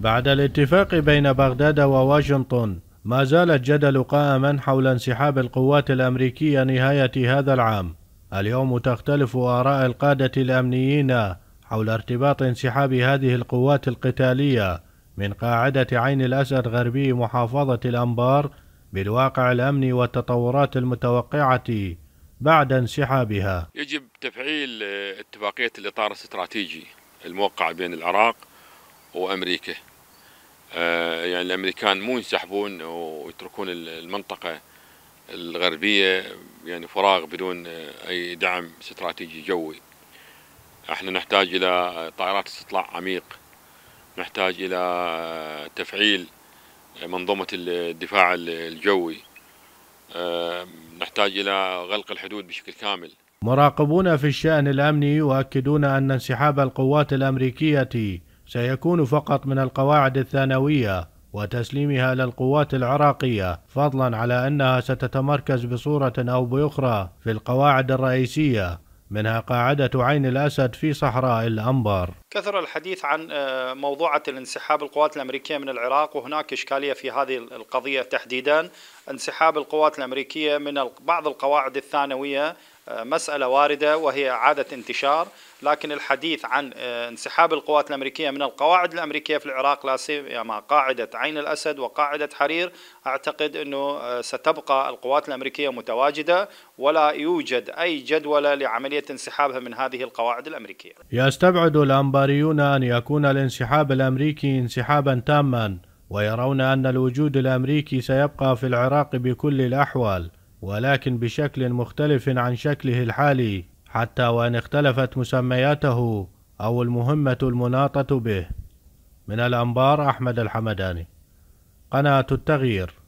بعد الاتفاق بين بغداد وواشنطن ما زال الجدل قائما حول انسحاب القوات الأمريكية نهاية هذا العام اليوم تختلف آراء القادة الأمنيين حول ارتباط انسحاب هذه القوات القتالية من قاعدة عين الأسد غربي محافظة الأنبار بالواقع الأمني والتطورات المتوقعة بعد انسحابها يجب تفعيل اتفاقية الإطار الاستراتيجي الموقع بين العراق وأمريكا آه، يعني الامريكان مو ينسحبون ويتركون المنطقه الغربيه يعني فراغ بدون اي دعم استراتيجي جوي احنا نحتاج الى طائرات استطلاع عميق نحتاج الى تفعيل منظومه الدفاع الجوي آه، نحتاج الى غلق الحدود بشكل كامل مراقبون في الشان الامني يؤكدون ان انسحاب القوات الامريكيه سيكون فقط من القواعد الثانوية وتسليمها للقوات العراقية فضلا على أنها ستتمركز بصورة أو بأخرى في القواعد الرئيسية منها قاعدة عين الأسد في صحراء الأنبار كثر الحديث عن آه، موضوعة الانسحاب القوات الأمريكية من العراق وهناك إشكالية في هذه القضية تحديدا انسحاب القوات الأمريكية من بعض القواعد الثانوية آه، مسألة واردة وهي إعادة انتشار لكن الحديث عن آه، انسحاب القوات الأمريكية من القواعد الأمريكية في العراق لا سيما يعني قاعدة عين الأسد وقاعدة حرير أعتقد أنه آه، ستبقى القوات الأمريكية متواجدة ولا يوجد أي جدولة لعملية انسحابها من هذه القواعد الأمريكية يستبعد الأنباريون أن يكون الانسحاب الأمريكي انسحابا تاما ويرون أن الوجود الأمريكي سيبقى في العراق بكل الأحوال ولكن بشكل مختلف عن شكله الحالي حتى وإن اختلفت مسمياته أو المهمة المناطة به من الأنبار أحمد الحمداني قناة التغيير